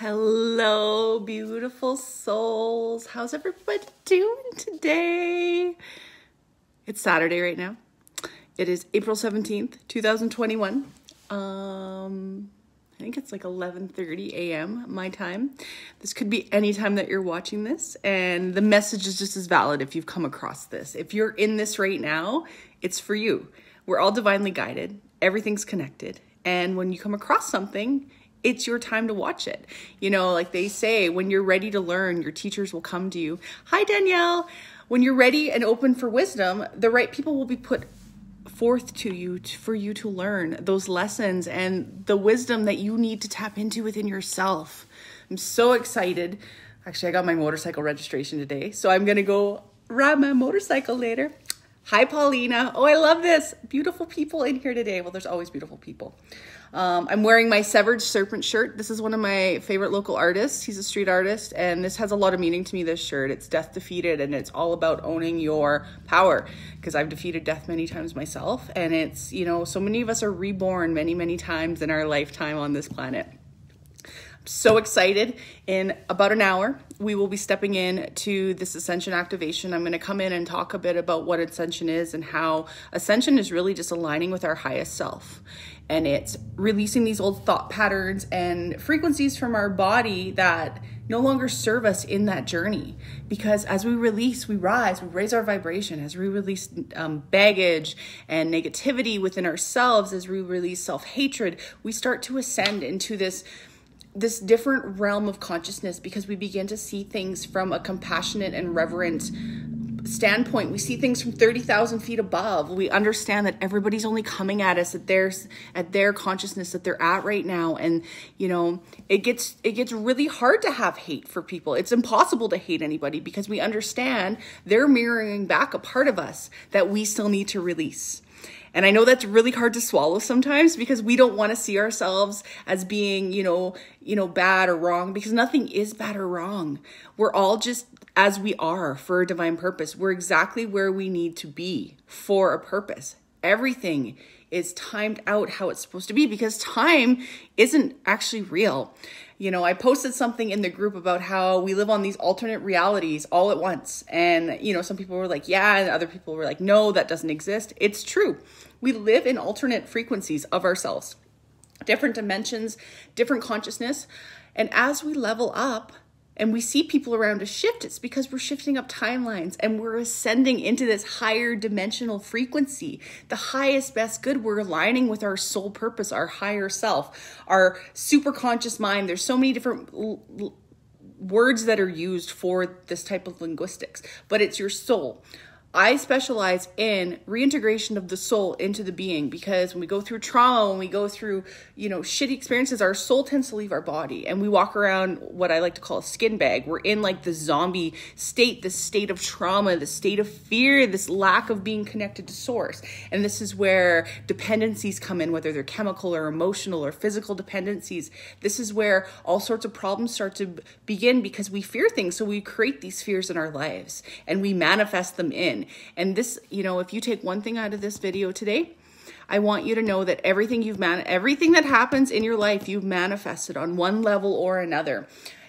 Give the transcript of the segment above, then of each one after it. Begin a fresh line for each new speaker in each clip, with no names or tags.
Hello, beautiful souls. How's everybody doing today? It's Saturday right now. It is April 17th, 2021. Um, I think it's like 11:30 a.m. my time. This could be any time that you're watching this and the message is just as valid if you've come across this. If you're in this right now, it's for you. We're all divinely guided. Everything's connected. And when you come across something, it's your time to watch it. You know, like they say, when you're ready to learn, your teachers will come to you. Hi, Danielle. When you're ready and open for wisdom, the right people will be put forth to you for you to learn those lessons and the wisdom that you need to tap into within yourself. I'm so excited. Actually, I got my motorcycle registration today, so I'm gonna go ride my motorcycle later. Hi, Paulina. Oh, I love this. Beautiful people in here today. Well, there's always beautiful people. Um, I'm wearing my Severed Serpent shirt. This is one of my favorite local artists. He's a street artist, and this has a lot of meaning to me, this shirt. It's Death Defeated, and it's all about owning your power because I've defeated death many times myself. And it's, you know, so many of us are reborn many, many times in our lifetime on this planet so excited. In about an hour, we will be stepping in to this Ascension activation. I'm going to come in and talk a bit about what Ascension is and how Ascension is really just aligning with our highest self. And it's releasing these old thought patterns and frequencies from our body that no longer serve us in that journey. Because as we release, we rise, we raise our vibration. As we release um, baggage and negativity within ourselves, as we release self hatred, we start to ascend into this this different realm of consciousness because we begin to see things from a compassionate and reverent standpoint we see things from 30,000 feet above we understand that everybody's only coming at us at their at their consciousness that they're at right now and you know it gets it gets really hard to have hate for people it's impossible to hate anybody because we understand they're mirroring back a part of us that we still need to release and I know that's really hard to swallow sometimes because we don't want to see ourselves as being, you know, you know, bad or wrong because nothing is bad or wrong. We're all just as we are for a divine purpose. We're exactly where we need to be for a purpose. Everything is timed out how it's supposed to be because time isn't actually real. You know, I posted something in the group about how we live on these alternate realities all at once. And, you know, some people were like, yeah, and other people were like, no, that doesn't exist. It's true. We live in alternate frequencies of ourselves, different dimensions, different consciousness. And as we level up, and we see people around us shift, it's because we're shifting up timelines and we're ascending into this higher dimensional frequency, the highest, best good. We're aligning with our soul purpose, our higher self, our super conscious mind. There's so many different l- l- words that are used for this type of linguistics, but it's your soul. I specialize in reintegration of the soul into the being because when we go through trauma, when we go through, you know, shitty experiences, our soul tends to leave our body and we walk around what I like to call a skin bag. We're in like the zombie state, the state of trauma, the state of fear, this lack of being connected to source. And this is where dependencies come in, whether they're chemical or emotional or physical dependencies. This is where all sorts of problems start to begin because we fear things. So we create these fears in our lives and we manifest them in. And this, you know, if you take one thing out of this video today, I want you to know that everything you've man everything that happens in your life, you've manifested on one level or another.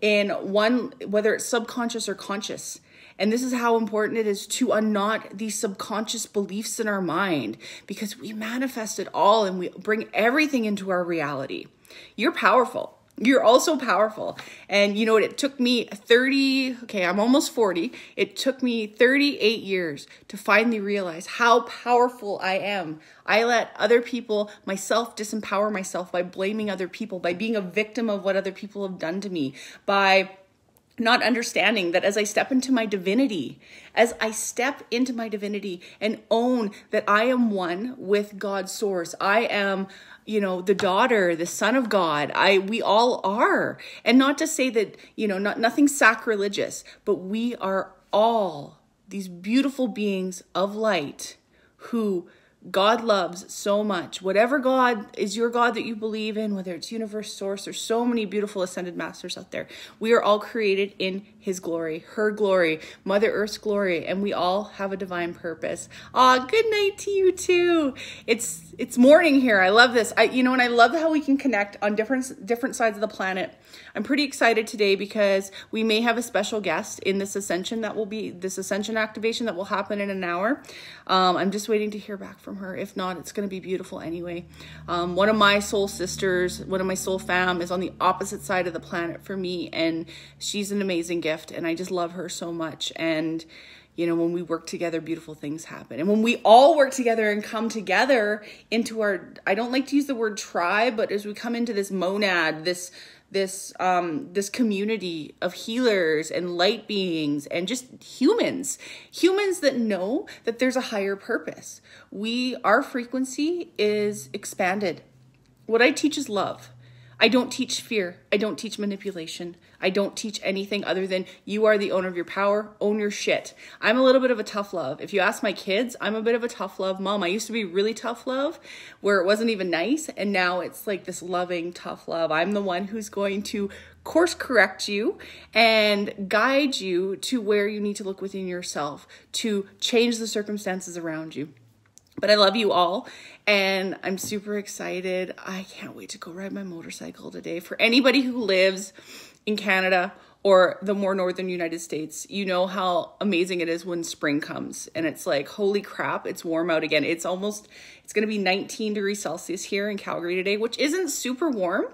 In one whether it's subconscious or conscious. And this is how important it is to unknot these subconscious beliefs in our mind because we manifest it all and we bring everything into our reality. You're powerful. You're also powerful. And you know what? It took me 30, okay, I'm almost 40. It took me 38 years to finally realize how powerful I am. I let other people, myself, disempower myself by blaming other people, by being a victim of what other people have done to me, by not understanding that as I step into my divinity, as I step into my divinity and own that I am one with God's source, I am you know the daughter the son of god i we all are and not to say that you know not nothing sacrilegious but we are all these beautiful beings of light who God loves so much. Whatever God is your God that you believe in, whether it's universe, source, there's so many beautiful ascended masters out there. We are all created in His glory, her glory, Mother Earth's glory, and we all have a divine purpose. Ah, good night to you too. It's it's morning here. I love this. I you know, and I love how we can connect on different different sides of the planet. I'm pretty excited today because we may have a special guest in this ascension that will be this ascension activation that will happen in an hour. Um, I'm just waiting to hear back from from her. If not, it's going to be beautiful anyway. Um, one of my soul sisters, one of my soul fam is on the opposite side of the planet for me. And she's an amazing gift. And I just love her so much. And, you know, when we work together, beautiful things happen. And when we all work together and come together into our, I don't like to use the word tribe, but as we come into this monad, this, this um, this community of healers and light beings and just humans, humans that know that there's a higher purpose. We our frequency is expanded. What I teach is love. I don't teach fear. I don't teach manipulation. I don't teach anything other than you are the owner of your power, own your shit. I'm a little bit of a tough love. If you ask my kids, I'm a bit of a tough love mom. I used to be really tough love where it wasn't even nice. And now it's like this loving, tough love. I'm the one who's going to course correct you and guide you to where you need to look within yourself to change the circumstances around you. But I love you all and I'm super excited. I can't wait to go ride my motorcycle today. For anybody who lives in Canada or the more northern United States, you know how amazing it is when spring comes and it's like, holy crap, it's warm out again. It's almost, it's gonna be 19 degrees Celsius here in Calgary today, which isn't super warm,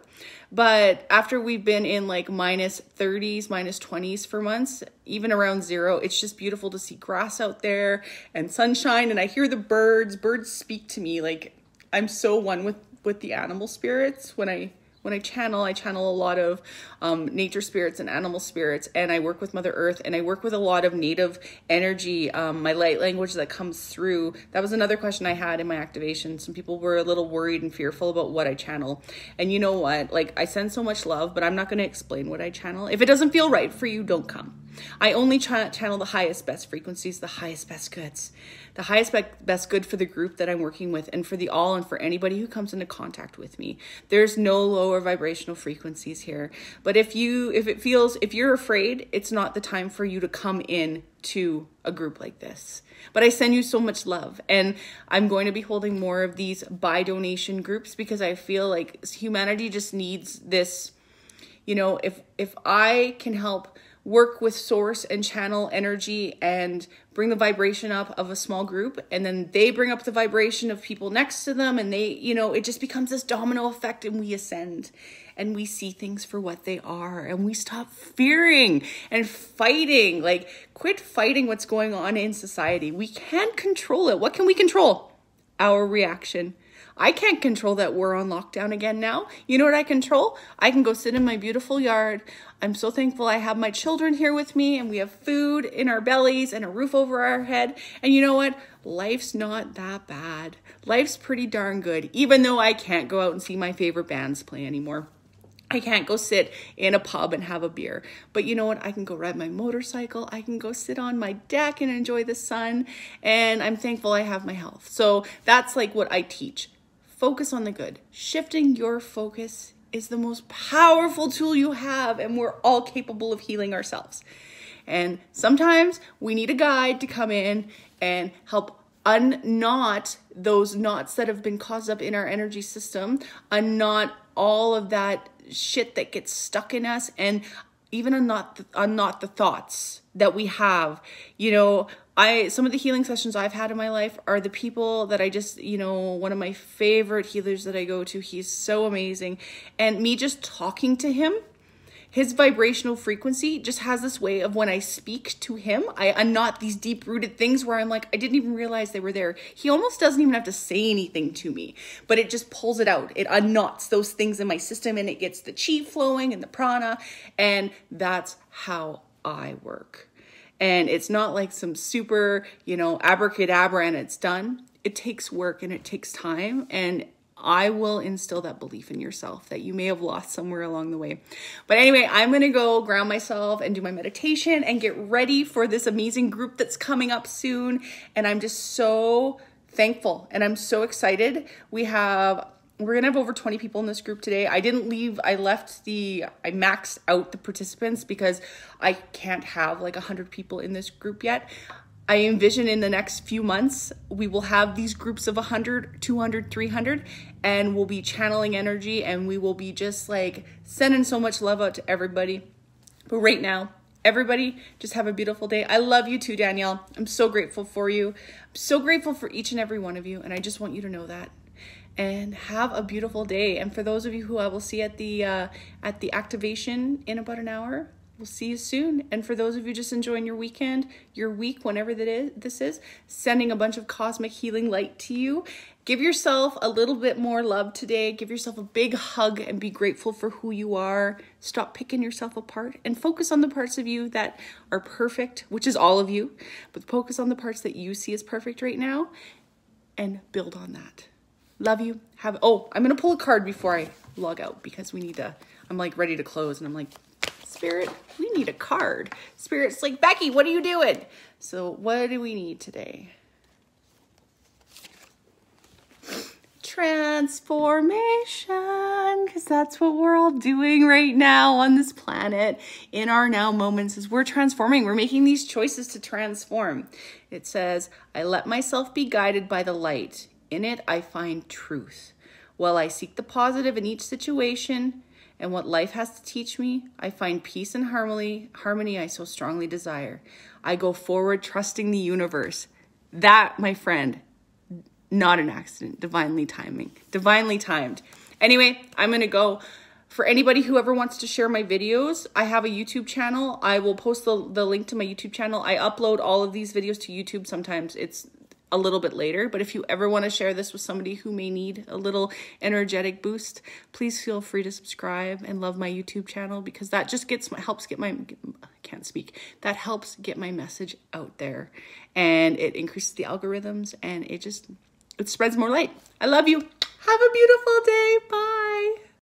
but after we've been in like minus 30s, minus 20s for months, even around zero, it's just beautiful to see grass out there and sunshine. And I hear the birds, birds speak to me. Like I'm so one with, with the animal spirits when I when I channel, I channel a lot of um, nature spirits and animal spirits, and I work with Mother Earth, and I work with a lot of native energy, um, my light language that comes through. That was another question I had in my activation. Some people were a little worried and fearful about what I channel. And you know what? Like, I send so much love, but I'm not going to explain what I channel. If it doesn't feel right for you, don't come. I only ch channel the highest, best frequencies, the highest, best goods, the highest, be best good for the group that I'm working with and for the all and for anybody who comes into contact with me. There's no lower lower vibrational frequencies here. But if you if it feels if you're afraid, it's not the time for you to come in to a group like this. But I send you so much love and I'm going to be holding more of these by donation groups because I feel like humanity just needs this you know, if if I can help work with source and channel energy and bring the vibration up of a small group and then they bring up the vibration of people next to them and they you know it just becomes this domino effect and we ascend and we see things for what they are and we stop fearing and fighting like quit fighting what's going on in society we can't control it what can we control our reaction I can't control that we're on lockdown again now. You know what I control? I can go sit in my beautiful yard. I'm so thankful I have my children here with me and we have food in our bellies and a roof over our head. And you know what? Life's not that bad. Life's pretty darn good, even though I can't go out and see my favorite bands play anymore. I can't go sit in a pub and have a beer. But you know what? I can go ride my motorcycle. I can go sit on my deck and enjoy the sun. And I'm thankful I have my health. So that's like what I teach. Focus on the good. Shifting your focus is the most powerful tool you have, and we're all capable of healing ourselves. And sometimes we need a guide to come in and help unknot those knots that have been caused up in our energy system, unknot all of that shit that gets stuck in us and even on not the, on not the thoughts that we have you know i some of the healing sessions i've had in my life are the people that i just you know one of my favorite healers that i go to he's so amazing and me just talking to him his vibrational frequency just has this way of when I speak to him, I unknot these deep rooted things where I'm like, I didn't even realize they were there. He almost doesn't even have to say anything to me, but it just pulls it out. It unknots those things in my system and it gets the chi flowing and the prana. And that's how I work. And it's not like some super, you know, abracadabra and it's done. It takes work and it takes time. And I will instill that belief in yourself that you may have lost somewhere along the way. But anyway, I'm gonna go ground myself and do my meditation and get ready for this amazing group that's coming up soon. And I'm just so thankful and I'm so excited. We have we're gonna have over 20 people in this group today. I didn't leave, I left the, I maxed out the participants because I can't have like 100 people in this group yet. I envision in the next few months, we will have these groups of 100, 200, 300, and we'll be channeling energy and we will be just like sending so much love out to everybody. But right now, everybody, just have a beautiful day. I love you too, Danielle. I'm so grateful for you. I'm so grateful for each and every one of you, and I just want you to know that. And have a beautiful day. And for those of you who I will see at the uh, at the activation in about an hour, We'll see you soon. And for those of you just enjoying your weekend, your week, whenever that is, this is, sending a bunch of cosmic healing light to you. Give yourself a little bit more love today. Give yourself a big hug and be grateful for who you are. Stop picking yourself apart and focus on the parts of you that are perfect, which is all of you, but focus on the parts that you see as perfect right now and build on that. Love you. Have, oh, I'm going to pull a card before I log out because we need to, I'm like ready to close and I'm like, Spirit, we need a card. Spirit's like, Becky, what are you doing? So what do we need today? transformation because that's what we're all doing right now on this planet in our now moments is we're transforming we're making these choices to transform it says i let myself be guided by the light in it i find truth while i seek the positive in each situation and what life has to teach me, I find peace and harmony, harmony I so strongly desire. I go forward trusting the universe. That, my friend, not an accident, divinely timing, divinely timed. Anyway, I'm going to go for anybody who ever wants to share my videos, I have a YouTube channel. I will post the, the link to my YouTube channel. I upload all of these videos to YouTube sometimes. It's a little bit later. But if you ever want to share this with somebody who may need a little energetic boost, please feel free to subscribe and love my YouTube channel because that just gets my, helps get my, I can't speak, that helps get my message out there and it increases the algorithms and it just, it spreads more light. I love you. Have a beautiful day. Bye.